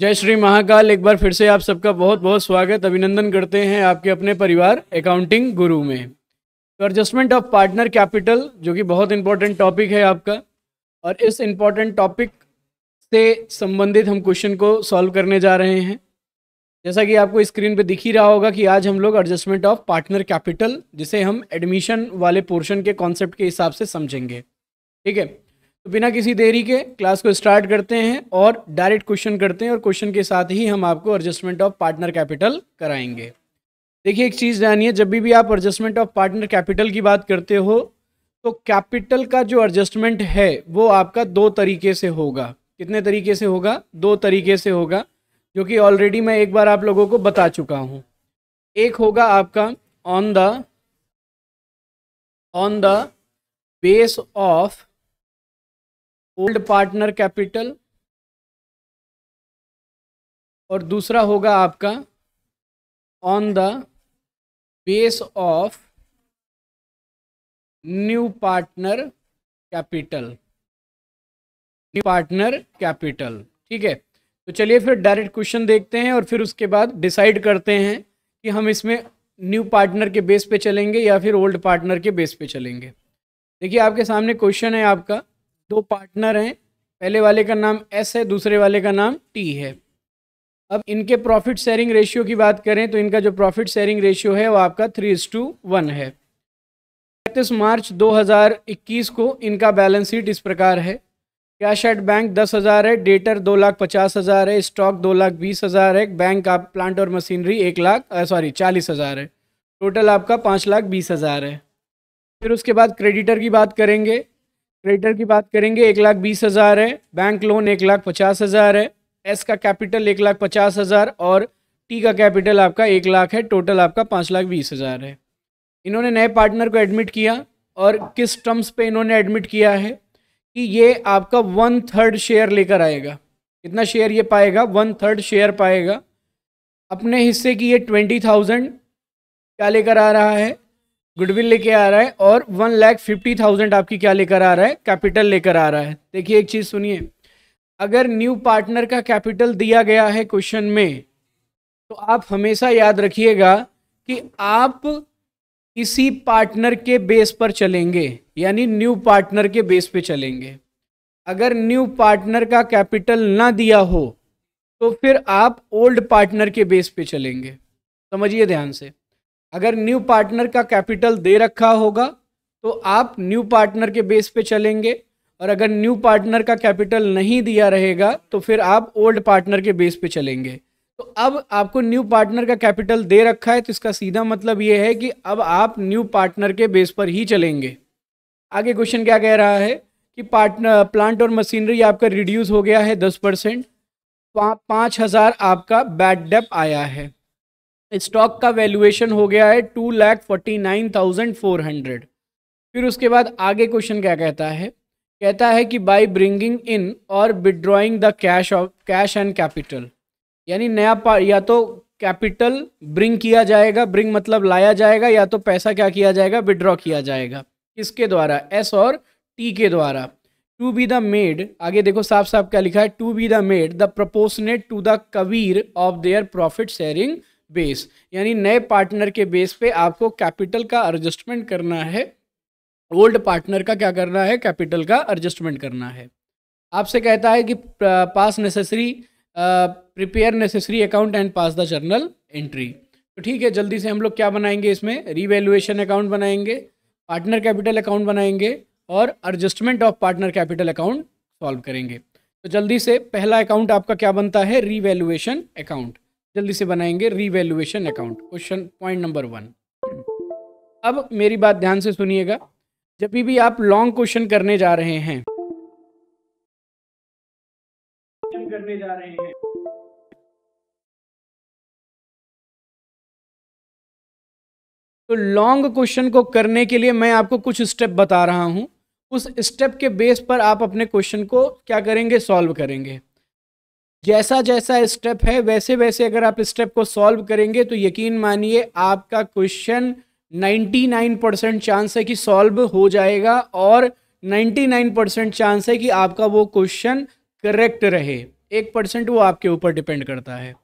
जय श्री महाकाल एक बार फिर से आप सबका बहुत बहुत स्वागत अभिनंदन करते हैं आपके अपने परिवार अकाउंटिंग गुरु में तो एडजस्टमेंट ऑफ पार्टनर कैपिटल जो कि बहुत इंपॉर्टेंट टॉपिक है आपका और इस इम्पॉर्टेंट टॉपिक से संबंधित हम क्वेश्चन को सॉल्व करने जा रहे हैं जैसा कि आपको स्क्रीन पर दिख ही रहा होगा कि आज हम लोग एडजस्टमेंट ऑफ पार्टनर कैपिटल जिसे हम एडमिशन वाले पोर्शन के कॉन्सेप्ट के हिसाब से समझेंगे ठीक है तो बिना किसी देरी के क्लास को स्टार्ट करते हैं और डायरेक्ट क्वेश्चन करते हैं और क्वेश्चन के साथ ही हम आपको एडजस्टमेंट ऑफ पार्टनर कैपिटल कराएंगे देखिए एक चीज़ जानिए जब भी, भी आप एडजस्टमेंट ऑफ पार्टनर कैपिटल की बात करते हो तो कैपिटल का जो एडजस्टमेंट है वो आपका दो तरीके से होगा कितने तरीके से होगा दो तरीके से होगा जो कि ऑलरेडी मैं एक बार आप लोगों को बता चुका हूँ एक होगा आपका on the on the base of old partner capital और दूसरा होगा आपका on the base of new partner capital new partner capital ठीक है तो चलिए फिर डायरेक्ट क्वेश्चन देखते हैं और फिर उसके बाद डिसाइड करते हैं कि हम इसमें न्यू पार्टनर के बेस पे चलेंगे या फिर ओल्ड पार्टनर के बेस पे चलेंगे देखिए आपके सामने क्वेश्चन है आपका दो पार्टनर हैं पहले वाले का नाम एस है दूसरे वाले का नाम टी है अब इनके प्रॉफिट शेयरिंग रेशियो की बात करें तो इनका जो प्रॉफिट शेयरिंग रेशियो है वो आपका थ्री इस टू वन है इकतीस मार्च 2021 को इनका बैलेंस शीट इस प्रकार है कैश एट बैंक दस हज़ार है डेटर दो लाख पचास हज़ार है स्टॉक दो लाख बीस हज़ार है बैंक आप प्लांट और मशीनरी एक लाख सॉरी चालीस हज़ार है टोटल आपका पाँच लाख बीस हज़ार है फिर उसके बाद क्रेडिटर की बात करेंगे क्रेडिटर की बात करेंगे एक लाख बीस हज़ार है बैंक लोन एक लाख पचास हज़ार है एस का कैपिटल एक लाख पचास हज़ार और टी का कैपिटल आपका एक लाख है टोटल आपका पाँच लाख बीस हज़ार है इन्होंने नए पार्टनर को एडमिट किया और किस टर्म्स पे इन्होंने एडमिट किया है कि ये आपका वन थर्ड शेयर लेकर आएगा कितना शेयर ये पाएगा वन थर्ड शेयर पाएगा अपने हिस्से की ये ट्वेंटी थाउजेंड क्या लेकर आ रहा है गुडविल लेके आ रहा है और वन लैख फिफ्टी थाउजेंड आपकी क्या लेकर आ रहा है कैपिटल लेकर आ रहा है देखिए एक चीज़ सुनिए अगर न्यू पार्टनर का कैपिटल दिया गया है क्वेश्चन में तो आप हमेशा याद रखिएगा कि आप किसी पार्टनर के बेस पर चलेंगे यानी न्यू पार्टनर के बेस पे चलेंगे अगर न्यू पार्टनर का कैपिटल ना दिया हो तो फिर आप ओल्ड पार्टनर के बेस पे चलेंगे समझिए ध्यान से अगर न्यू पार्टनर का कैपिटल दे रखा होगा तो आप न्यू पार्टनर के बेस पे चलेंगे और अगर न्यू पार्टनर का कैपिटल नहीं दिया रहेगा तो फिर आप ओल्ड पार्टनर के बेस पे चलेंगे तो अब आपको न्यू पार्टनर का कैपिटल दे रखा है तो इसका सीधा मतलब ये है कि अब आप न्यू पार्टनर के बेस पर ही चलेंगे आगे क्वेश्चन क्या कह रहा है कि पार्टनर प्लांट और मशीनरी आपका रिड्यूस हो गया है दस परसेंट तो पाँच हज़ार आपका बैड डेप आया है स्टॉक का वैल्यूएशन हो गया है two lakh forty nine thousand four hundred फिर उसके बाद आगे क्वेश्चन क्या कहता है कहता है कि बाय ब्रिंगिंग इन और withdrawing the cash of cash and capital यानी नया या तो कैपिटल ब्रिंग किया जाएगा ब्रिंग मतलब लाया जाएगा या तो पैसा क्या किया जाएगा विड्रॉ किया जाएगा किसके द्वारा एस और टी के द्वारा टू बी द मेड आगे देखो साफ साफ क्या लिखा है to be the made the proportionate to the कबीर of their profit sharing base यानी नए पार्टनर के बेस पे आपको कैपिटल का एडजस्टमेंट करना है ओल्ड पार्टनर का क्या करना है कैपिटल का एडजस्टमेंट करना है आपसे कहता है कि pass necessary prepare necessary account and pass the journal entry तो ठीक है जल्दी से हम लोग क्या बनाएंगे इसमें रीवैल्यूएशन अकाउंट बनाएंगे पार्टनर कैपिटल अकाउंट बनाएंगे और adjustment of partner capital account solve करेंगे तो जल्दी से पहला अकाउंट आपका क्या बनता है रीवैल्यूएशन अकाउंट जल्दी से बनाएंगे revaluation account question point number one अब मेरी बात ध्यान से सुनिएगा जब भी आप लॉन्ग क्वेश्चन करने जा रहे हैं करने जा रहे हैं तो लॉन्ग क्वेश्चन को करने के लिए मैं आपको कुछ स्टेप बता रहा हूं उस स्टेप के बेस पर आप अपने क्वेश्चन को क्या करेंगे सॉल्व करेंगे जैसा जैसा स्टेप है वैसे वैसे अगर आप स्टेप को सॉल्व करेंगे तो यकीन मानिए आपका क्वेश्चन 99 परसेंट चांस है कि सॉल्व हो जाएगा और 99 परसेंट चांस है कि आपका वो क्वेश्चन करेक्ट रहे एक परसेंट वो आपके ऊपर डिपेंड करता है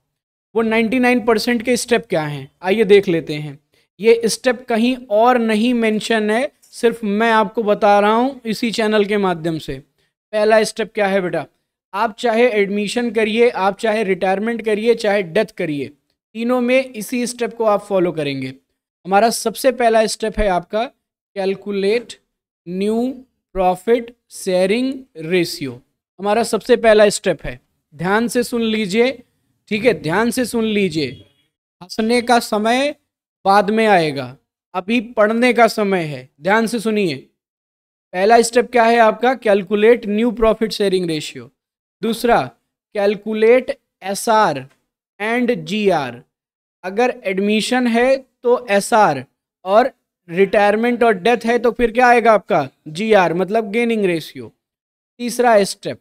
वो 99 परसेंट के स्टेप क्या हैं आइए देख लेते हैं ये स्टेप कहीं और नहीं मेंशन है सिर्फ मैं आपको बता रहा हूँ इसी चैनल के माध्यम से पहला स्टेप क्या है बेटा आप चाहे एडमिशन करिए आप चाहे रिटायरमेंट करिए चाहे डेथ करिए तीनों में इसी स्टेप को आप फॉलो करेंगे हमारा सबसे पहला स्टेप है आपका calculate new profit sharing ratio हमारा सबसे पहला स्टेप है ध्यान से सुन लीजिए ठीक है ध्यान से सुन लीजिए हंसने का समय बाद में आएगा अभी पढ़ने का समय है ध्यान से सुनिए पहला स्टेप क्या है आपका calculate new profit sharing ratio दूसरा calculate S R and G R अगर एडमिशन है तो एस आर और रिटायरमेंट और डेथ है तो फिर क्या आएगा आपका जी आर मतलब गेनिंग रेशियो तीसरा step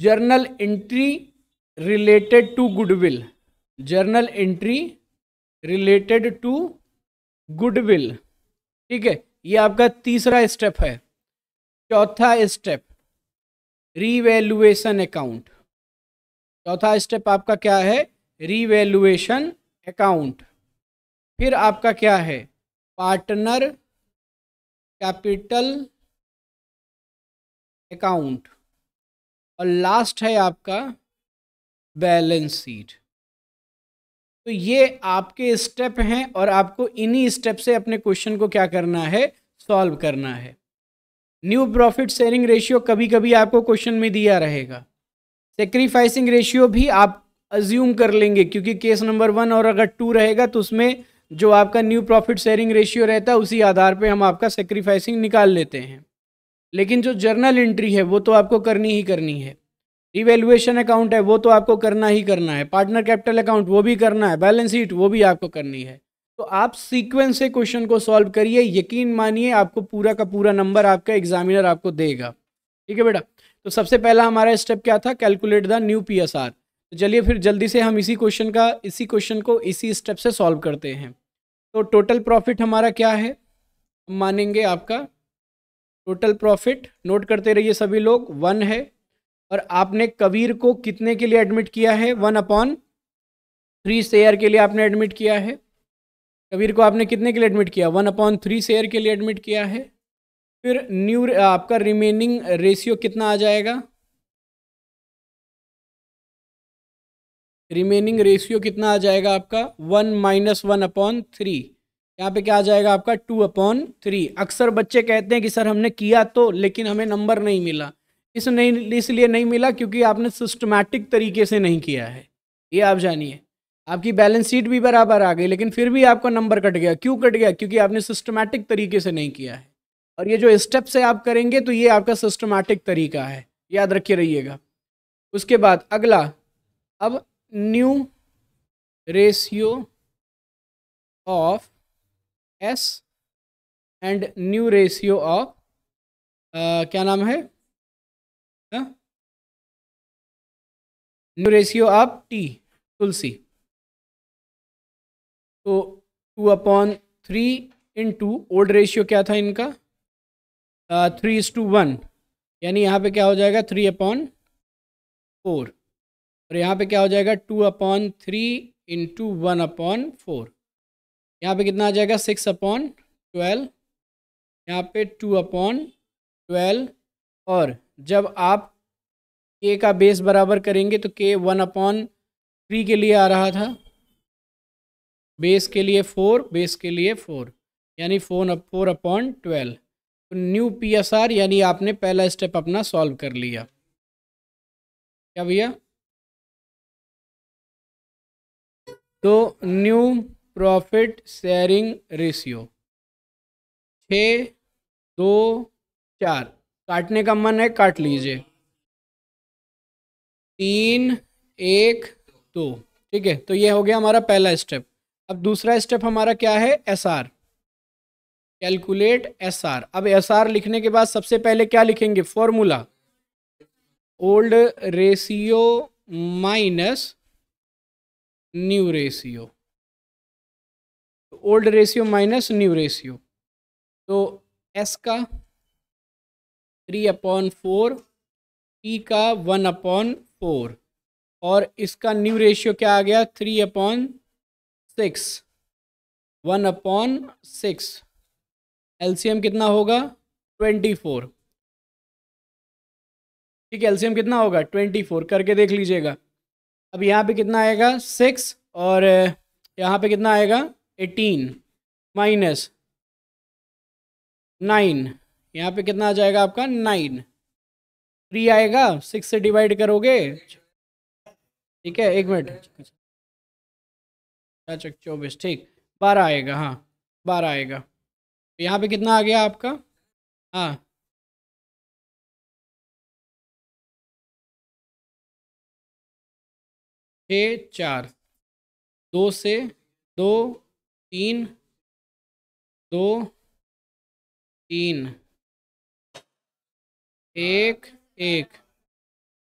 journal entry related to goodwill journal entry related to goodwill ठीक है ये आपका तीसरा स्टेप है चौथा स्टेप रीवैल्यूएशन अकाउंट चौथा स्टेप आपका क्या है रीवेल्युएशन अकाउंट फिर आपका क्या है पार्टनर कैपिटल अकाउंट और लास्ट है आपका बैलेंस शीट तो ये आपके स्टेप हैं और आपको इन्हीं स्टेप से अपने क्वेश्चन को क्या करना है सॉल्व करना है न्यू प्रॉफिट शेयरिंग रेशियो कभी कभी आपको क्वेश्चन में दिया रहेगा सेक्रीफाइसिंग रेशियो भी आप अज्यूम कर लेंगे क्योंकि केस नंबर वन और अगर टू रहेगा तो उसमें जो आपका न्यू प्रॉफिट शेयरिंग रेशियो रहता है उसी आधार पे हम आपका सेक्रीफाइसिंग निकाल लेते हैं लेकिन जो जर्नल एंट्री है वो तो आपको करनी ही करनी है रिवेल्युएशन अकाउंट है वो तो आपको करना ही करना है पार्टनर कैपिटल अकाउंट वो भी करना है बैलेंस शीट वो भी आपको करनी है तो आप सीक्वेंस से क्वेश्चन को सॉल्व करिए यकीन मानिए आपको पूरा का पूरा नंबर आपका एग्जामिनर आपको देगा ठीक है बेटा तो सबसे पहला हमारा स्टेप क्या था calculate the new P S R तो चलिए फिर जल्दी से हम इसी क्वेश्चन का इसी क्वेश्चन को इसी स्टेप से सॉल्व करते हैं तो टोटल प्रॉफिट हमारा क्या है हम मानेंगे आपका टोटल प्रॉफिट नोट करते रहिए सभी लोग वन है और आपने कबीर को कितने के लिए एडमिट किया है वन अपॉन थ्री शेयर के लिए आपने एडमिट किया है कबीर को आपने कितने के लिए एडमिट किया वन अपॉन थ्री शेयर के लिए एडमिट किया है फिर न्यू आपका रिमेनिंग रेशियो कितना आ जाएगा रिमेनिंग रेशियो कितना आ जाएगा आपका one minus one upon three यहाँ पे क्या आ जाएगा आपका टू अपॉन थ्री अक्सर बच्चे कहते हैं कि सर हमने किया तो लेकिन हमें नंबर नहीं मिला इस नहीं इसलिए नहीं मिला क्योंकि आपने सिस्टमैटिक तरीके से नहीं किया है ये आप जानिए आपकी बैलेंस शीट भी बराबर आ गई लेकिन फिर भी आपका नंबर कट गया क्यों कट गया क्योंकि आपने सिस्टमैटिक तरीके से नहीं किया है और ये जो स्टेप है आप करेंगे तो ये आपका सिस्टमैटिक तरीका है याद रखे रहिएगा उसके बाद अगला अब new ratio of S and new ratio of क्या नाम है new ratio of T Tulsi तो two upon three into old ratio क्या था इनका थ्री इज टू वन यानी यहाँ पे क्या हो जाएगा थ्री अपॉन फोर और यहाँ पे क्या हो जाएगा two upon three into one upon four यहाँ पे कितना आ जाएगा सिक्स अपॉन ट्वेल्व यहाँ पे टू अपॉन ट्वेल्व और जब आप के का बेस बराबर करेंगे तो के वन अपॉन थ्री के लिए आ रहा था बेस के लिए फोर बेस के लिए फोर यानी फोन फोर अपॉन ट्वेल्व तो न्यू पी एस आर यानी आपने पहला स्टेप अपना सॉल्व कर लिया क्या भैया तो न्यू प्रॉफिट शेयरिंग रेशियो छ दो चार काटने का मन है काट लीजिए तीन एक दो ठीक है तो ये हो गया हमारा पहला स्टेप अब दूसरा स्टेप हमारा क्या है S R calculate S R अब एस आर लिखने के बाद सबसे पहले क्या लिखेंगे formula old ratio minus new ratio old ratio minus new ratio तो एस का थ्री अपॉन फोर पी का वन अपॉन फोर और इसका न्यू रेशियो क्या आ गया three upon six one upon six LCM कितना होगा ट्वेंटी फोर ठीक है एलसीएम कितना होगा ट्वेंटी फोर करके देख लीजिएगा अब यहाँ पे कितना आएगा सिक्स और यहाँ पे कितना आएगा एटीन माइनस नाइन यहाँ पे कितना आ जाएगा आपका नाइन थ्री आएगा सिक्स से डिवाइड करोगे ठीक है एक मिनट चक चौबीस ठीक बारह आएगा हाँ बारह आएगा यहाँ पे कितना आ गया आपका हाँ छ चार दो से दो तीन दो तीन एक एक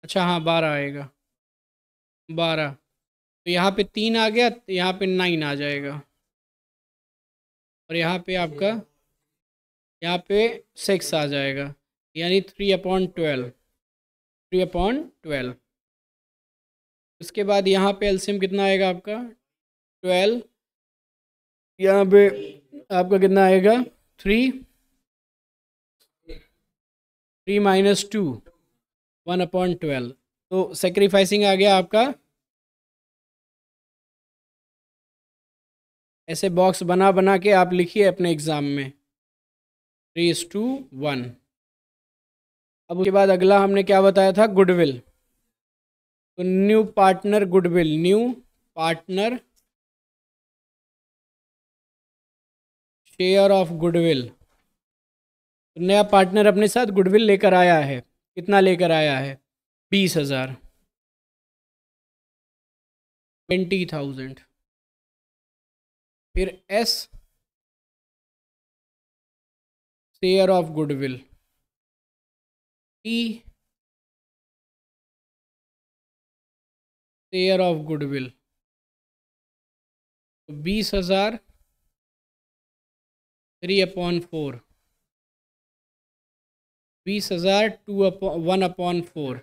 अच्छा हाँ बारह आएगा बारह तो यहाँ पे तीन आ गया तो यहाँ पे नाइन आ जाएगा और यहाँ पे आपका यहाँ पे सिक्स आ जाएगा यानी three upon twelve three upon twelve उसके बाद यहाँ पे एल्सियम कितना आएगा आपका ट्वेल्व यहाँ पे आपका कितना आएगा three three minus two one upon twelve तो सेक्रीफाइसिंग आ गया आपका ऐसे बॉक्स बना बना के आप लिखिए अपने एग्ज़ाम में इज टू वन अब उसके बाद अगला हमने क्या बताया था गुडविल तो new partner goodwill new partner share of goodwill तो नया पार्टनर अपने साथ गुडविल लेकर आया है कितना लेकर आया है बीस हज़ार ट्वेंटी थाउजेंड फिर S share of goodwill T share of goodwill बीस हजार थ्री अपॉन फोर बीस हजार two upon one upon four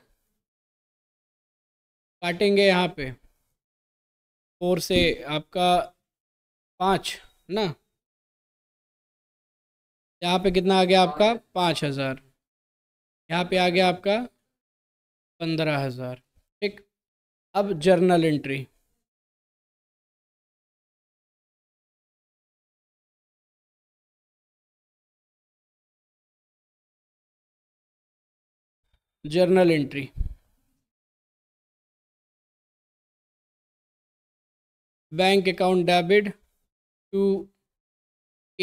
काटेंगे यहाँ पे फोर से आपका पाँच ना यहाँ पे कितना आ गया आपका पाँच हज़ार यहाँ पे आ गया आपका पंद्रह हज़ार ठीक अब journal entry journal entry bank account debit to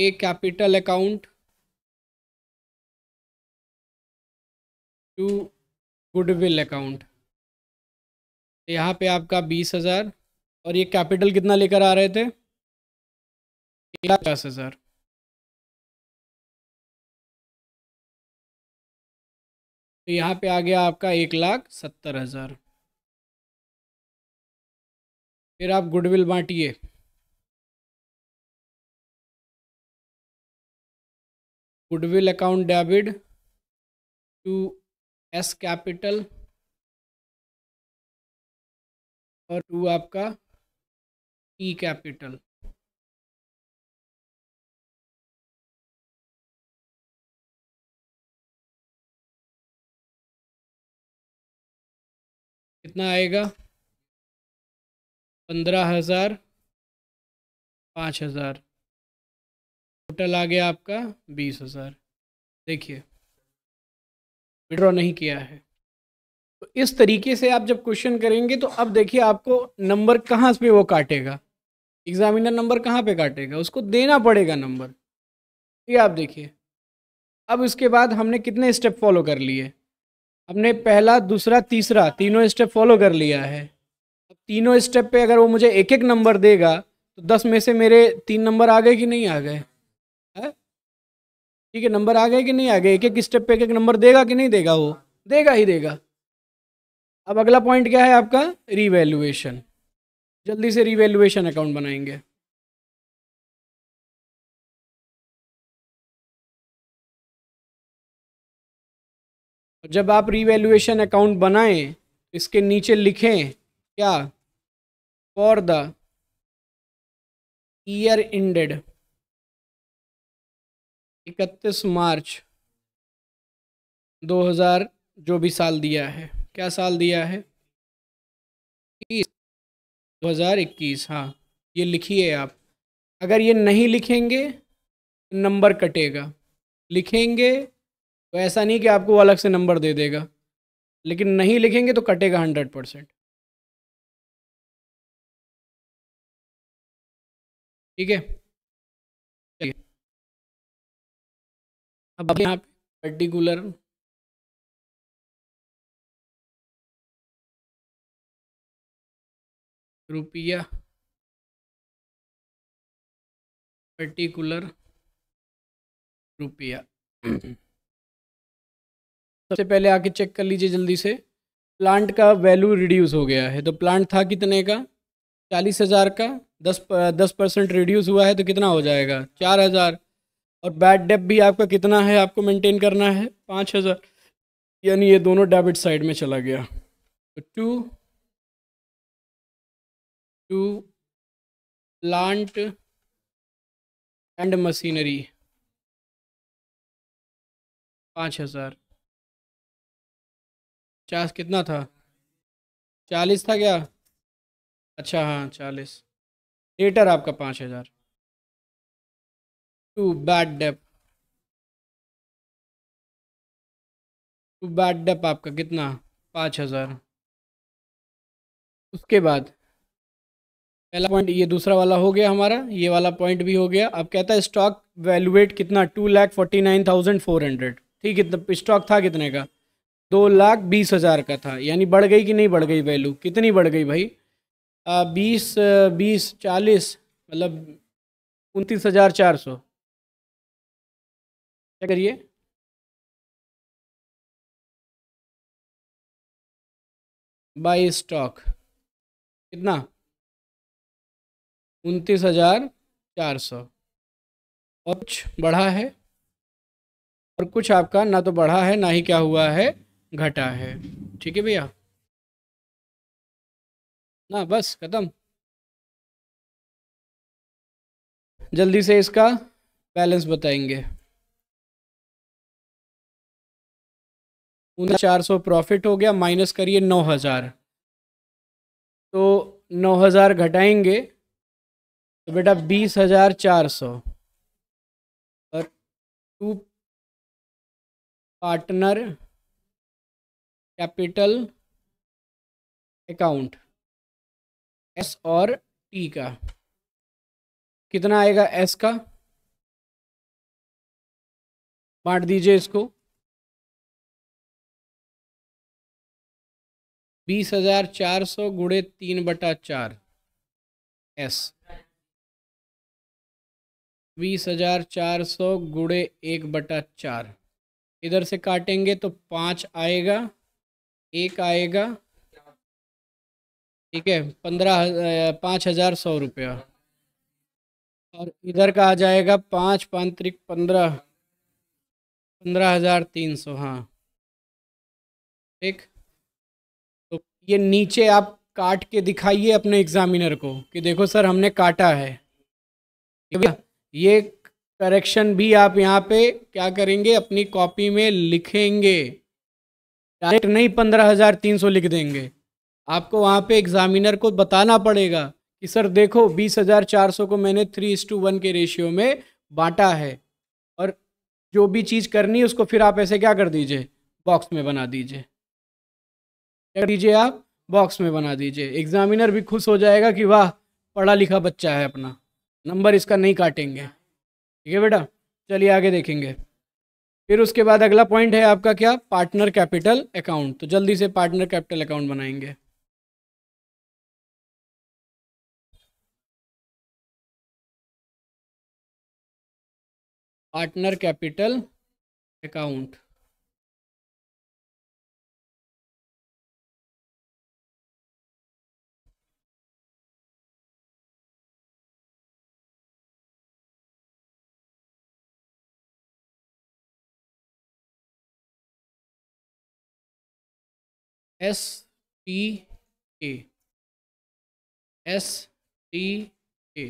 A capital account to goodwill account यहाँ पे आपका बीस हज़ार और ये कैपिटल कितना लेकर आ रहे थे एक पचास हज़ार तो यहाँ पे आ गया आपका एक लाख सत्तर हज़ार फिर आप गुडविल बांटिए goodwill account debit to S capital और टू आपका ई कैपिटल कितना आएगा पंद्रह हजार पाँच हजार टोटल आ गया आपका बीस हज़ार देखिए विड्रॉ नहीं किया है तो इस तरीके से आप जब क्वेश्चन करेंगे तो अब देखिए आपको नंबर कहाँ पे वो काटेगा एग्जामिनर नंबर कहाँ पे काटेगा उसको देना पड़ेगा नंबर ये आप देखिए अब उसके बाद हमने कितने स्टेप फॉलो कर लिए हमने पहला दूसरा तीसरा तीनों स्टेप फॉलो कर लिया है अब तीनों स्टेप पे अगर वो मुझे एक एक नंबर देगा तो दस में से मेरे तीन नंबर आ गए कि नहीं आ गए ठीक है नंबर आ गए कि नहीं आ गए एक एक स्टेप पे एक एक नंबर देगा कि नहीं देगा वो देगा ही देगा अब अगला पॉइंट क्या है आपका रिवेल्युएशन जल्दी से रिवेल्युएशन अकाउंट बनाएंगे जब आप रिवेल्युएशन अकाउंट बनाएं इसके नीचे लिखें क्या फॉर द ईयर इंडेड इकतीस मार्च 2000 जो भी साल दिया है क्या साल दिया है दो हज़ार इक्कीस हाँ ये लिखिए आप अगर ये नहीं लिखेंगे नंबर कटेगा लिखेंगे तो ऐसा नहीं कि आपको वो अलग से नंबर दे देगा लेकिन नहीं लिखेंगे तो कटेगा हंड्रेड परसेंट ठीक है अब यहाँ पे पर्टिकुलर रुपया पर्टिकुलर रुपया सबसे पहले आके चेक कर लीजिए जल्दी से प्लांट का वैल्यू रिड्यूस हो गया है तो प्लांट था कितने का चालीस हज़ार का दस दस परसेंट रिड्यूस हुआ है तो कितना हो जाएगा चार हज़ार और बैड डेप भी आपका कितना है आपको मेंटेन करना है पाँच हज़ार यानी ये दोनों डेबिट साइड में चला गया तो to to plant and machinery पाँच हज़ार पचास कितना था चालीस था क्या अच्छा हाँ चालीस लीटर आपका पाँच हज़ार to bad debt to bad debt आपका कितना पाँच हज़ार उसके बाद पहला पॉइंट ये दूसरा वाला हो गया हमारा ये वाला पॉइंट भी हो गया अब कहता है स्टॉक वैल्यूएट कितना two lakh forty nine thousand four hundred ठीक कितना स्टॉक था कितने का दो लाख बीस हज़ार का था यानी बढ़ गई कि नहीं बढ़ गई वैल्यू कितनी बढ़ गई भाई बीस बीस चालीस मतलब उनतीस हज़ार चार सौ क्या करिए बाई स्टॉक कितना उनतीस हजार चार सौ और कुछ बढ़ा है और कुछ आपका ना तो बढ़ा है ना ही क्या हुआ है घटा है ठीक है भैया ना बस ख़त्म जल्दी से इसका बैलेंस बताएंगे चार सौ प्रॉफिट हो गया माइनस करिए नौ हज़ार तो नौ हज़ार घटाएंगे तो बेटा बीस हज़ार चार सौ और to partner capital account S और टी का कितना आएगा एस का बांट दीजिए इसको बीस हजार चार सौ गुड़े तीन बटा चार एस बीस हजार चार सौ गुड़े एक बटा चार इधर से काटेंगे तो पाँच आएगा एक आएगा ठीक है पंद्रह पाँच हजार सौ रुपया और इधर का आ जाएगा पाँच पांत्रिक पंद्रह पंद्रह हजार तीन सौ हाँ ठीक ये नीचे आप काट के दिखाइए अपने एग्ज़ामिनर को कि देखो सर हमने काटा है ये करेक्शन भी आप यहाँ पे क्या करेंगे अपनी कॉपी में लिखेंगे डायरेक्ट नहीं पंद्रह हज़ार तीन सौ लिख देंगे आपको वहाँ पे एग्ज़ामिनर को बताना पड़ेगा कि सर देखो बीस हज़ार चार सौ को मैंने थ्री इस टू वन के रेशियो में बांटा है और जो भी चीज़ करनी है उसको फिर आप ऐसे क्या कर दीजिए बॉक्स में बना दीजिए दीजिए आप बॉक्स में बना दीजिए एग्जामिनर भी खुश हो जाएगा कि वाह पढ़ा लिखा बच्चा है अपना नंबर इसका नहीं काटेंगे ठीक है बेटा चलिए आगे देखेंगे फिर उसके बाद अगला पॉइंट है आपका क्या पार्टनर कैपिटल अकाउंट तो जल्दी से पार्टनर कैपिटल अकाउंट बनाएंगे partner capital account S T A S T A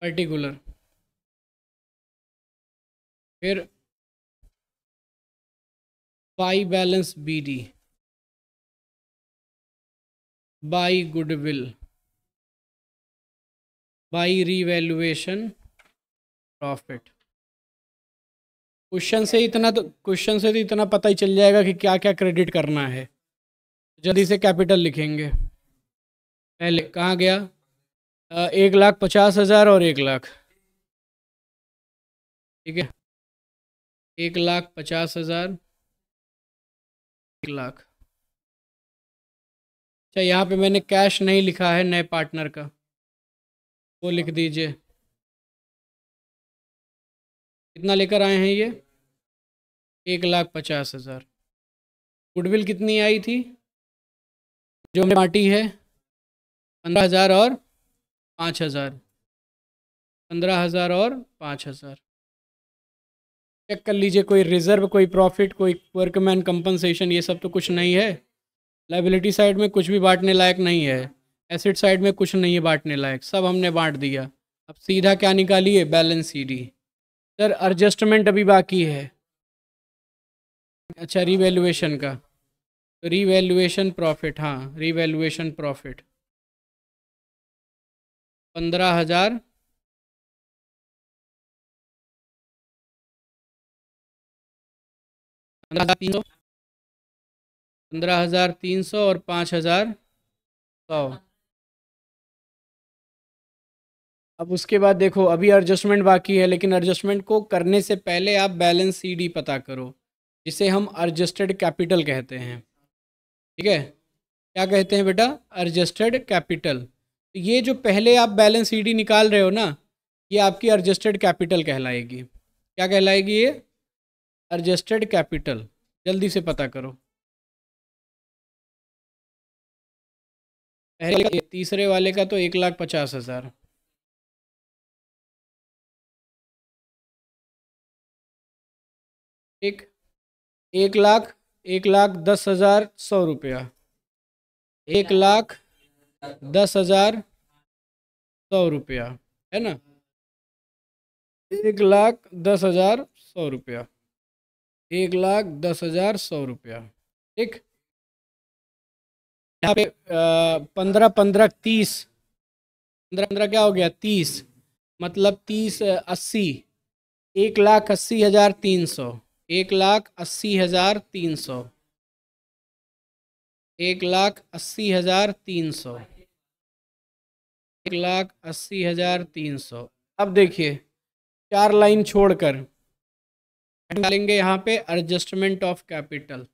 particular फिर by balance B D by goodwill by revaluation profit question से इतना तो क्वेश्चन से तो इतना पता ही चल जाएगा कि क्या क्या क्रेडिट करना है जल्दी से कैपिटल लिखेंगे पहले कहाँ गया एक लाख पचास हज़ार और एक लाख ठीक है एक लाख पचास हज़ार एक लाख अच्छा यहाँ पे मैंने कैश नहीं लिखा है नए पार्टनर का वो लिख दीजिए कितना लेकर आए हैं ये एक लाख पचास हज़ार गुडविल कितनी आई थी जो पार्टी है पंद्रह हज़ार और पाँच हज़ार पंद्रह हज़ार और पाँच हज़ार चेक कर लीजिए कोई रिज़र्व कोई प्रॉफिट कोई वर्कमैन कंपनसेशन ये सब तो कुछ नहीं है लाइबिलिटी साइड में कुछ भी बांटने लायक नहीं है एसिड साइड में कुछ नहीं है बांटने लायक सब हमने बांट दिया अब सीधा क्या निकालिए balance C D D sir adjustment अभी बाकी है अच्छा रिवेल्युएशन का तो रिवेल्युएशन प्रॉफिट हाँ रिवेल्युएशन प्रॉफिट पंद्रह हजार तीन सौ पंद्रह हजार तीन सौ और पाँच हजार सौ अब उसके बाद देखो अभी एडजस्टमेंट बाकी है लेकिन एडजस्टमेंट को करने से पहले आप बैलेंस सी डी पता करो जिसे हम एडजस्टेड कैपिटल कहते हैं ठीक है क्या कहते हैं बेटा एडजस्टेड कैपिटल तो ये जो पहले आप बैलेंस सी डी निकाल रहे हो ना ये आपकी एडजस्टेड कैपिटल कहलाएगी क्या कहलाएगी ये एडजस्टेड कैपिटल जल्दी से पता करो पहले तीसरे वाले का तो एक लाख पचास हज़ार एक एक लाख एक लाख दस हज़ार सौ रुपया एक लाख दस हज़ार सौ रुपया है ना एक लाख दस हज़ार सौ रुपया एक लाख दस हज़ार सौ रुपया एक यहाँ पे पंद्रह पंद्रह तीस पंद्रह पंद्रह क्या हो गया तीस मतलब तीस अस्सी एक लाख अस्सी हज़ार तीन सौ एक लाख अस्सी हज़ार तीन सौ एक लाख अस्सी हज़ार तीन सौ एक लाख अस्सी हज़ार तीन सौ अब देखिए चार लाइन छोड़कर डालेंगे यहाँ पे adjustment of capital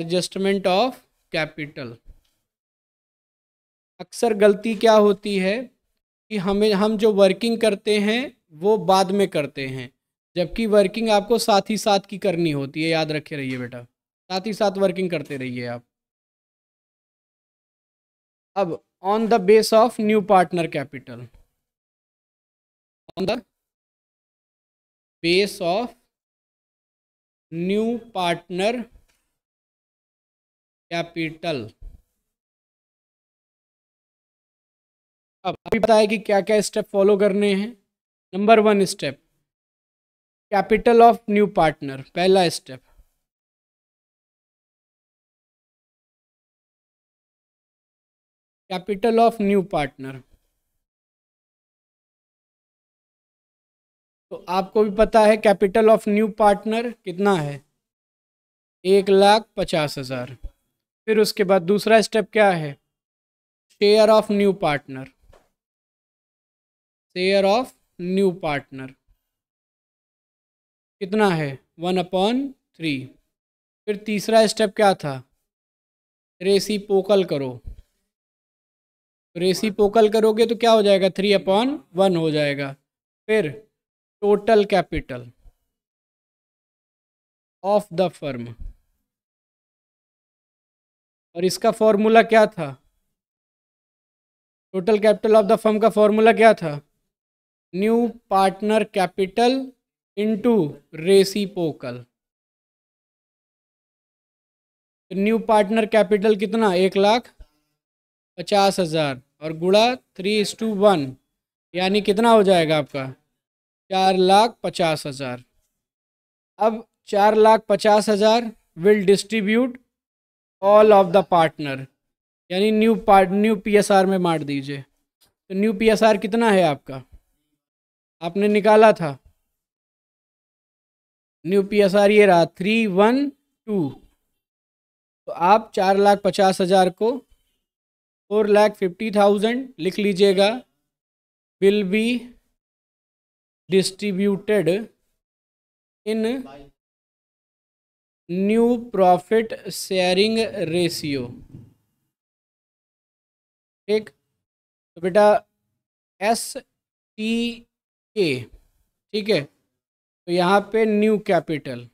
adjustment of capital अक्सर गलती क्या होती है कि हमें हम जो वर्किंग करते हैं वो बाद में करते हैं जबकि वर्किंग आपको साथ ही साथ की करनी होती है याद रखे रहिए बेटा साथ ही साथ वर्किंग करते रहिए आप अब on the base of new partner capital on the base of new partner capital अब अभी बताया कि क्या क्या स्टेप फॉलो करने हैं number one step capital of new partner पहला step capital of new partner तो आपको भी पता है कैपिटल ऑफ न्यू पार्टनर कितना है एक लाख पचास हज़ार फिर उसके बाद दूसरा स्टेप क्या है share of new partner share of new partner कितना है वन अपॉन थ्री फिर तीसरा स्टेप क्या था रेसी पोकल करो रेसी पोकल करोगे तो क्या हो जाएगा थ्री अपॉन वन हो जाएगा फिर total capital of the firm और इसका फॉर्मूला क्या था total capital of the firm का फॉर्मूला क्या था new partner capital into reciprocal तो न्यू पार्टनर कैपिटल कितना एक लाख पचास हज़ार और गुड़ा थ्री इस टू वन यानी कितना हो जाएगा आपका चार लाख पचास हज़ार अब चार लाख पचास हज़ार will distribute all of the partner यानी न्यू पार्ट न्यू पीएसआर में मार दीजिए तो न्यू पीएसआर कितना है आपका आपने निकाला था न्यू पी एस आर ये रहा थ्री वन टू तो आप चार लाख पचास हज़ार को फोर लाख फिफ्टी थाउजेंड लिख लीजिएगा will be distributed in new profit sharing ratio ठीक तो बेटा एस टी ए ठीक है तो यहाँ पे न्यू कैपिटल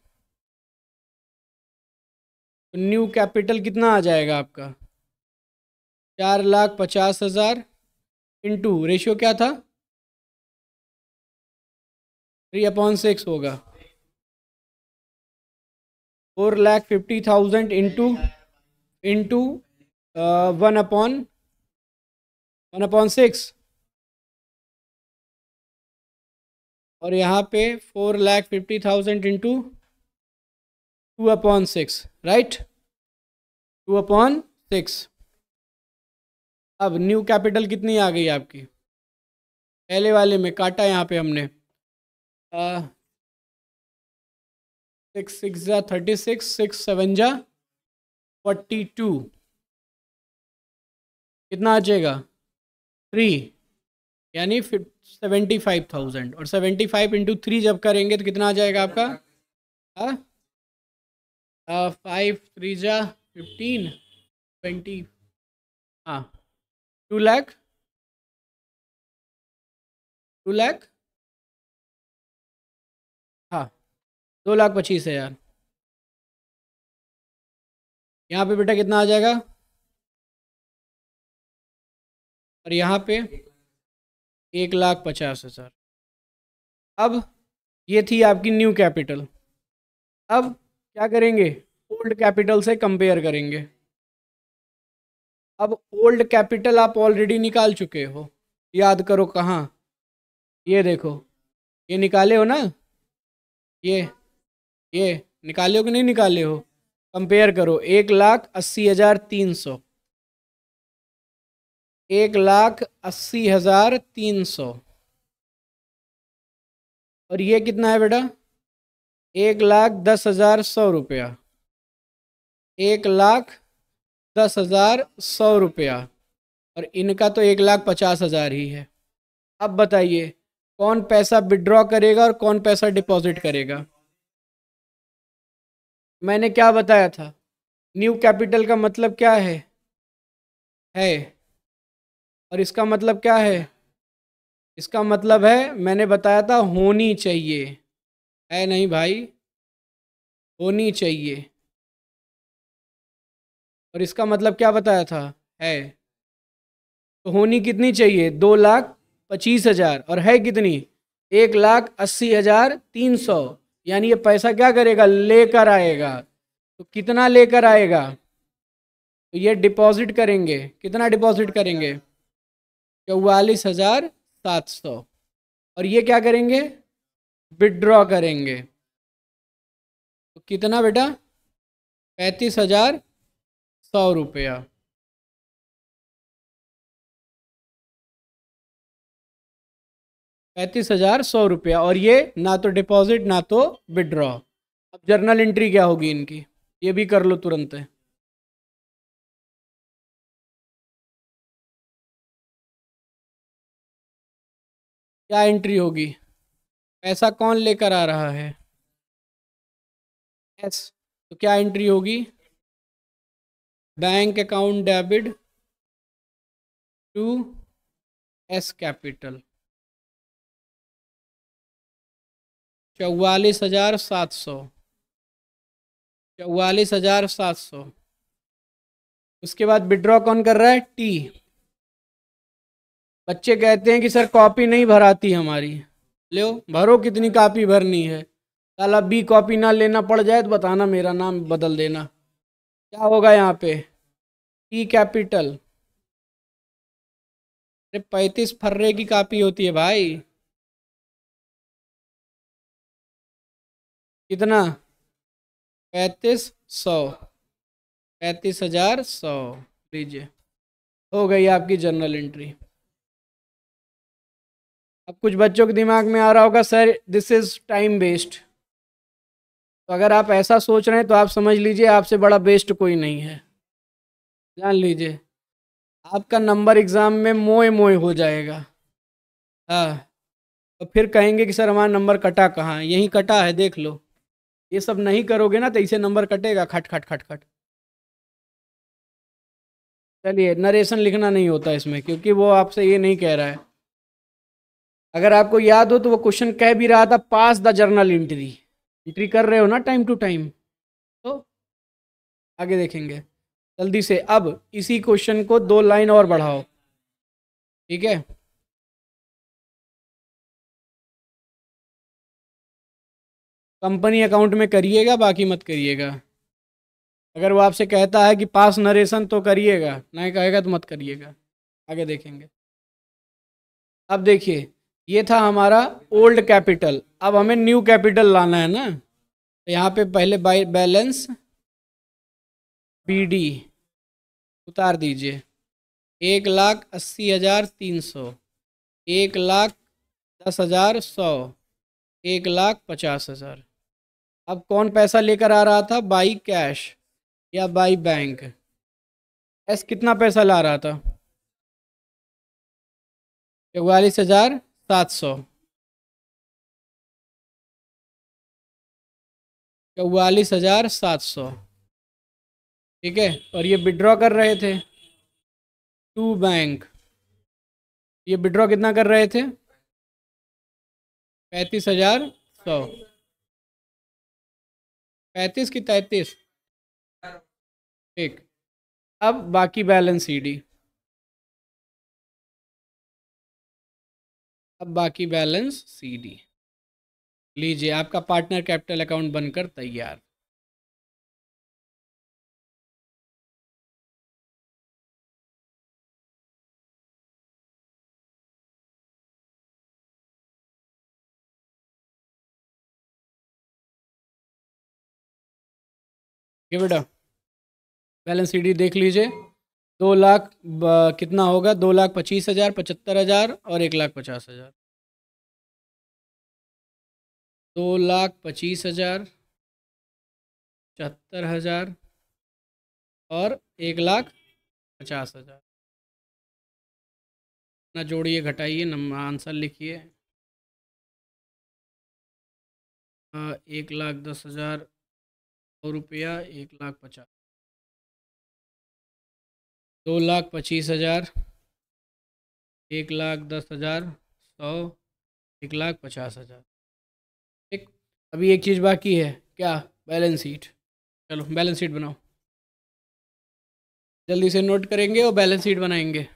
तो न्यू कैपिटल कितना आ जाएगा आपका चार लाख पचास हज़ार इंटू रेशियो क्या था थ्री अपॉन सिक्स होगा four lakh fifty thousand into into one upon one upon six और यहाँ पे four lakh fifty thousand into two upon six right two upon six अब न्यू कैपिटल कितनी आ गई आपकी पहले वाले में काटा यहाँ पे हमने सिक्स सिक्स जा थर्टी सिक्स सिक्स सेवन जा फोर्टी टू कितना आ जाएगा थ्री यानी सेवेंटी फाइव थाउजेंड और सेवेंटी फाइव इंटू थ्री जब करेंगे तो कितना आ जाएगा आपका फाइव थ्री जा फिफ्टीन ट्वेंटी हाँ टू लैख टू लैख हाँ दो लाख पच्चीस हज़ार यहाँ पे बेटा कितना आ जाएगा और यहाँ पे एक लाख पचास हज़ार अब ये थी आपकी न्यू कैपिटल अब क्या करेंगे ओल्ड कैपिटल से कंपेयर करेंगे अब ओल्ड कैपिटल आप ऑलरेडी निकाल चुके हो याद करो कहाँ ये देखो ये निकाले हो ना ये ये निकाले हो कि नहीं निकाले हो कंपेयर करो एक लाख अस्सी हज़ार तीन सौ एक लाख अस्सी हज़ार तीन सौ और ये कितना है बेटा एक लाख दस हज़ार सौ रुपया एक लाख दस हज़ार सौ रुपया और इनका तो एक लाख पचास हज़ार ही है अब बताइए कौन पैसा विड्रॉ करेगा और कौन पैसा डिपॉजिट करेगा मैंने क्या बताया था न्यू कैपिटल का मतलब क्या है है और इसका मतलब क्या है इसका मतलब है मैंने बताया था होनी चाहिए है नहीं भाई होनी चाहिए और इसका मतलब क्या बताया था है तो होनी कितनी चाहिए दो लाख पच्चीस हजार और है कितनी एक लाख अस्सी हजार तीन सौ यानी ये पैसा क्या करेगा लेकर आएगा तो कितना लेकर आएगा तो ये डिपॉजिट करेंगे कितना डिपॉजिट करेंगे चौवालीस हज़ार सात सौ और ये क्या करेंगे विड्रॉ करेंगे तो कितना बेटा पैंतीस हज़ार सौ रुपया पैंतीस हज़ार सौ रुपया और ये ना तो डिपॉजिट ना तो विड्रॉ अब जर्नल एंट्री क्या होगी इनकी ये भी कर लो तुरंत है क्या एंट्री होगी पैसा कौन लेकर आ रहा है एस तो क्या एंट्री होगी bank account debit to S capital चौवालीस हजार सात सौ चौवालीस हजार सात सौ उसके बाद विड्रॉ कौन कर रहा है टी बच्चे कहते हैं कि सर कॉपी नहीं भराती हमारी ले भरो कितनी कापी भरनी है कल अब बी कॉपी ना लेना पड़ जाए तो बताना मेरा नाम बदल देना क्या होगा यहाँ पे टी e कैपिटल अरे पैंतीस फर्रे की कापी होती है भाई कितना पैंतीस सौ पैंतीस हजार सौ लीजिए हो गई आपकी जर्नल एंट्री अब कुछ बच्चों के दिमाग में आ रहा होगा sir this is time waste तो अगर आप ऐसा सोच रहे हैं तो आप समझ लीजिए आपसे बड़ा बेस्ट कोई नहीं है जान लीजिए आपका नंबर एग्ज़ाम में मोए मोए हो जाएगा हाँ तो फिर कहेंगे कि सर हमारा नंबर कटा कहाँ यहीं कटा है देख लो ये सब नहीं करोगे ना तो इसे नंबर कटेगा खट खट खट खट चलिए नरेशन लिखना नहीं होता इसमें क्योंकि वो आपसे ये नहीं कह रहा है अगर आपको याद हो तो वो क्वेश्चन कह भी रहा था pass the journal entry entry कर रहे हो ना टाइम टू टाइम तो आगे देखेंगे जल्दी से अब इसी क्वेश्चन को दो लाइन और बढ़ाओ ठीक है कंपनी अकाउंट में करिएगा बाकी मत करिएगा अगर वो आपसे कहता है कि पास नरेशन तो करिएगा नहीं कहेगा तो मत करिएगा आगे देखेंगे अब देखिए ये था हमारा ओल्ड कैपिटल अब हमें न्यू कैपिटल लाना है ना तो यहाँ पे पहले बाई बैलेंस बी उतार दीजिए एक लाख अस्सी हज़ार तीन सौ एक लाख दस हज़ार सौ एक लाख पचास हज़ार अब कौन पैसा लेकर आ रहा था बाई कैश या बाई बैंक एस कितना पैसा ला रहा था चौवालीस हज़ार सात सौ चौवालीस हजार सात सौ ठीक है और ये विड्रॉ कर रहे थे टू बैंक ये विड्रॉ कितना कर रहे थे पैंतीस हजार सौ पैंतीस की तैतीस ठीक अब बाकी बैलेंस सीडी अब बाकी बैलेंस सी डी लीजिए आपका पार्टनर कैपिटल अकाउंट बनकर तैयार बेटा बैलेंस सीडी देख लीजिए दो लाख कितना होगा दो लाख पच्चीस हज़ार पचहत्तर हज़ार और एक लाख पचास हज़ार दो लाख पच्चीस हज़ार पचहत्तर हज़ार और एक लाख पचास हज़ार ना जोड़िए घटाइए नंबर आंसर लिखिए हाँ, एक लाख दस हज़ार रुपया एक लाख पचास दो लाख पच्चीस हज़ार एक लाख दस हज़ार सौ एक लाख पचास हज़ार एक अभी एक चीज़ बाकी है क्या बैलेंस शीट चलो बैलेंस शीट बनाओ जल्दी से नोट करेंगे और बैलेंस शीट बनाएंगे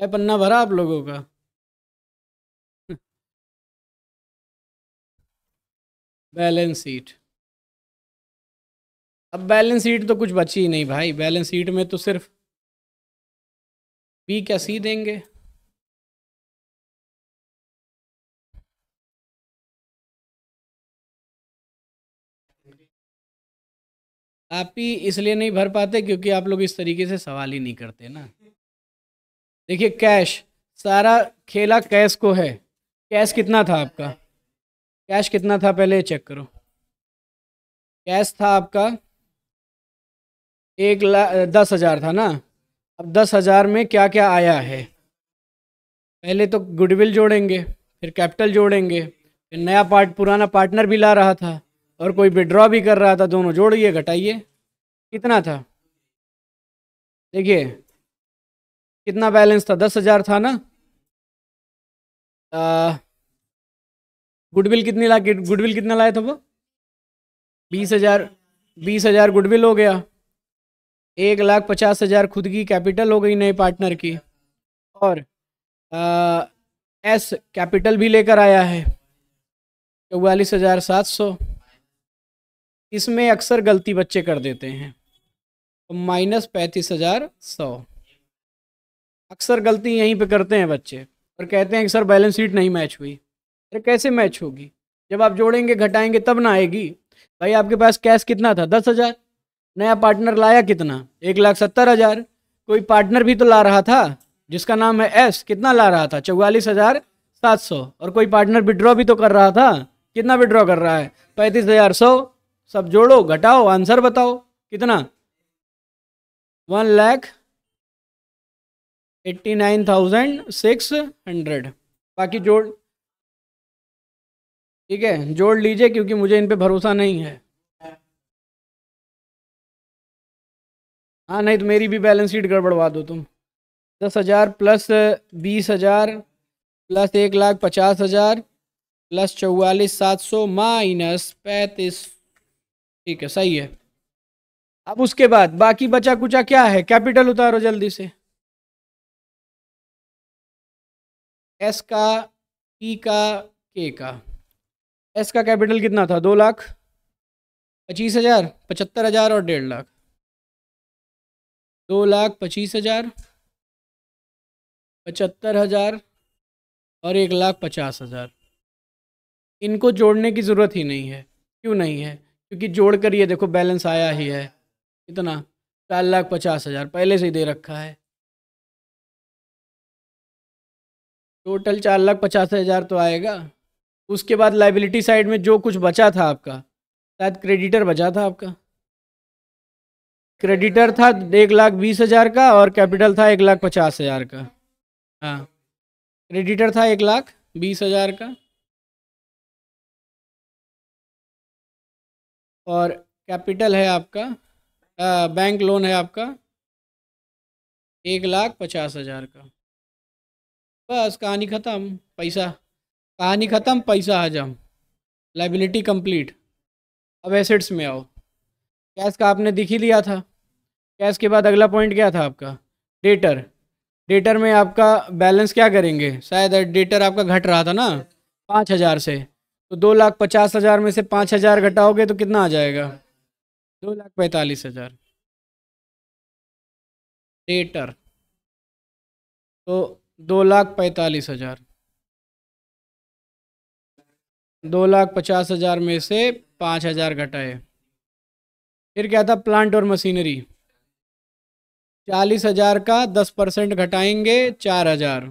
है पन्ना भरा आप लोगों का बैलेंस शीट अब बैलेंस शीट तो कुछ बची ही नहीं भाई बैलेंस शीट में तो सिर्फ बी क्या सी देंगे आप ही इसलिए नहीं भर पाते क्योंकि आप लोग इस तरीके से सवाल ही नहीं करते ना देखिए कैश सारा खेला कैश को है कैश कितना था आपका कैश कितना था पहले चेक करो कैश था आपका एक लाख दस हज़ार था ना अब दस हज़ार में क्या क्या आया है पहले तो गुडविल जोड़ेंगे फिर कैपिटल जोड़ेंगे फिर नया पार्ट पुराना पार्टनर भी ला रहा था और कोई विड्रॉ भी कर रहा था दोनों जोड़िए घटाइए कितना था देखिए कितना बैलेंस था दस हज़ार था ना गुडविल कितनी ला गुडविल कितना लाया था वो बीस हज़ार बीस हज़ार गुडविल हो गया एक लाख पचास हज़ार खुद की कैपिटल हो गई नए पार्टनर की और आ, एस कैपिटल भी लेकर आया है चौवालीस हज़ार सात सौ इसमें अक्सर गलती बच्चे कर देते हैं तो माइनस पैंतीस हज़ार सौ अक्सर गलती यहीं पे करते हैं बच्चे और कहते हैं कि सर बैलेंस शीट नहीं मैच हुई अरे कैसे मैच होगी जब आप जोड़ेंगे घटाएंगे तब ना आएगी भाई आपके पास कैश कितना था दस हज़ार नया पार्टनर लाया कितना एक लाख सत्तर हजार कोई पार्टनर भी तो ला रहा था जिसका नाम है एस कितना ला रहा था चौवालीस हजार सात सौ और कोई पार्टनर विड्रॉ भी तो कर रहा था कितना विड्रॉ कर रहा है पैंतीस हजार सौ सब जोड़ो घटाओ आंसर बताओ कितना one lakh eighty nine thousand six hundred बाकी जोड़ ठीक है जोड़ लीजिए क्योंकि मुझे इन पे भरोसा नहीं है हाँ नहीं तो मेरी भी बैलेंस शीट गड़बड़वा दो तुम दस हज़ार प्लस बीस हज़ार प्लस एक लाख पचास हज़ार प्लस चौवालीस सात सौ माइनस पैंतीस ठीक है सही है अब उसके बाद बाकी बचा कुचा क्या है कैपिटल उतारो जल्दी से एस का पी का के का एस का कैपिटल कितना था दो लाख पच्चीस हज़ार पचहत्तर हज़ार और डेढ़ लाख दो लाख पच्चीस हज़ार पचहत्तर हज़ार और एक लाख पचास हज़ार इनको जोड़ने की ज़रूरत ही नहीं है क्यों नहीं है क्योंकि जोड़ कर ये देखो बैलेंस आया ही है कितना चार लाख पचास हज़ार पहले से ही दे रखा है टोटल चार लाख पचास हज़ार तो आएगा उसके बाद लाइबिलिटी साइड में जो कुछ बचा था आपका शायद क्रेडिटर बचा था आपका क्रेडिटर था एक लाख बीस हजार का और कैपिटल था एक लाख पचास हजार का हाँ क्रेडिटर था एक लाख बीस हजार का और कैपिटल है आपका आ, बैंक लोन है आपका एक लाख पचास हजार का बस कहानी ख़त्म पैसा कहानी ख़त्म पैसा हजम लाइबिलिटी कंप्लीट अब एसेट्स में आओ कैश का आपने दिख ही लिया था कैश के बाद अगला पॉइंट क्या था आपका डेटर डेटर में आपका बैलेंस क्या करेंगे शायद डेटर आपका घट रहा था ना पाँच हज़ार से तो दो लाख पचास हज़ार में से पाँच हज़ार घटाओगे तो कितना आ जाएगा दो लाख पैंतालीस हज़ार डेटर तो दो लाख पैंतालीस हज़ार दो लाख पचास हज़ार में से पाँच हज़ार घटाए फिर क्या था प्लांट और मशीनरी चालीस हजार का दस परसेंट घटाएंगे चार हजार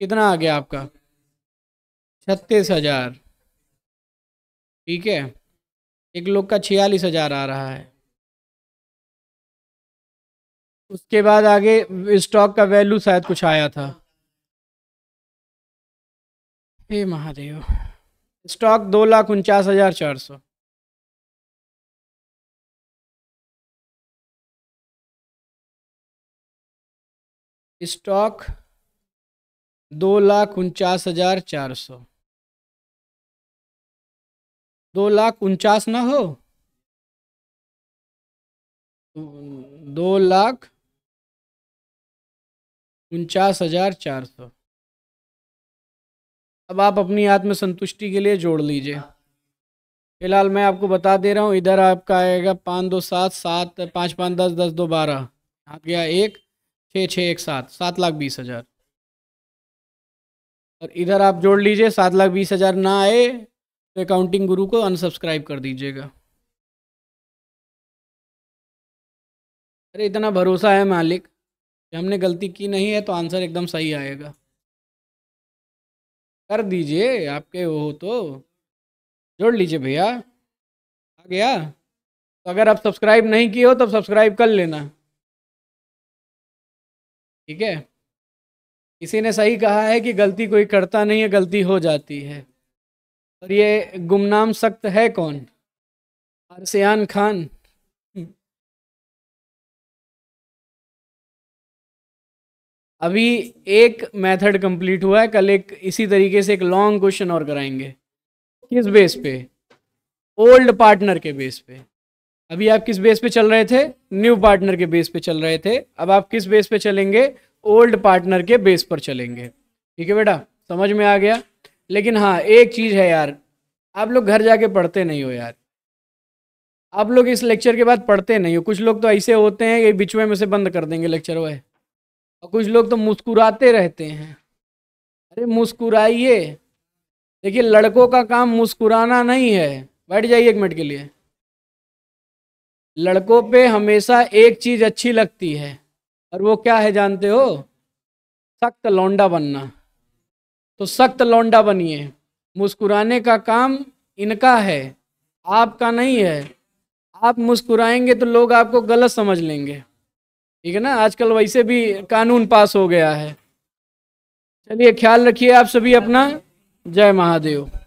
कितना आ गया आपका छत्तीस हजार ठीक है एक लोग का छियालीस हजार आ रहा है उसके बाद आगे स्टॉक का वैल्यू शायद कुछ आया था हे महादेव स्टॉक दो लाख उनचास हजार चार सौ स्टॉक दो लाख उनचास हजार चार सौ दो लाख उनचास ना हो दो लाख उनचास हजार चार सौ अब आप अपनी आत्मसंतुष्टि के लिए जोड़ लीजिए फिलहाल मैं आपको बता दे रहा हूँ इधर आपका आएगा पाँच दो सात सात पाँच पाँच दस दस दो बारह आप गया एक छः छः एक सात सात लाख बीस हज़ार और इधर आप जोड़ लीजिए सात लाख बीस हज़ार ना आए तो अकाउंटिंग गुरु को अनसब्सक्राइब कर दीजिएगा अरे इतना भरोसा है मालिक कि हमने गलती की नहीं है तो आंसर एकदम सही आएगा कर दीजिए आपके वो हो तो जोड़ लीजिए भैया आ गया तो अगर आप सब्सक्राइब नहीं किए हो तो सब्सक्राइब कर लेना ठीक है किसी ने सही कहा है कि गलती कोई करता नहीं है गलती हो जाती है और ये गुमनाम सख्त है कौन अरसियान खान अभी एक मेथड कंप्लीट हुआ है कल एक इसी तरीके से एक लॉन्ग क्वेश्चन और कराएंगे किस बेस पे ओल्ड पार्टनर के बेस पे अभी आप किस बेस पे चल रहे थे न्यू पार्टनर के बेस पे चल रहे थे अब आप किस बेस पे चलेंगे ओल्ड पार्टनर के बेस पर चलेंगे ठीक है बेटा समझ में आ गया लेकिन हाँ एक चीज़ है यार आप लोग घर जाके पढ़ते नहीं हो यार आप लोग इस लेक्चर के बाद पढ़ते नहीं हो कुछ लोग तो ऐसे होते हैं कि बिचवे में से बंद कर देंगे लेक्चर वह और कुछ लोग तो मुस्कुराते रहते हैं अरे मुस्कुराइए देखिए लड़कों का काम मुस्कुराना नहीं है बैठ जाइए एक मिनट के लिए लड़कों पे हमेशा एक चीज अच्छी लगती है और वो क्या है जानते हो सख्त लौंडा बनना तो सख्त लौंडा बनिए मुस्कुराने का काम इनका है आपका नहीं है आप मुस्कुराएंगे तो लोग आपको गलत समझ लेंगे ठीक है ना आजकल वैसे भी कानून पास हो गया है चलिए ख्याल रखिए आप सभी अपना जय महादेव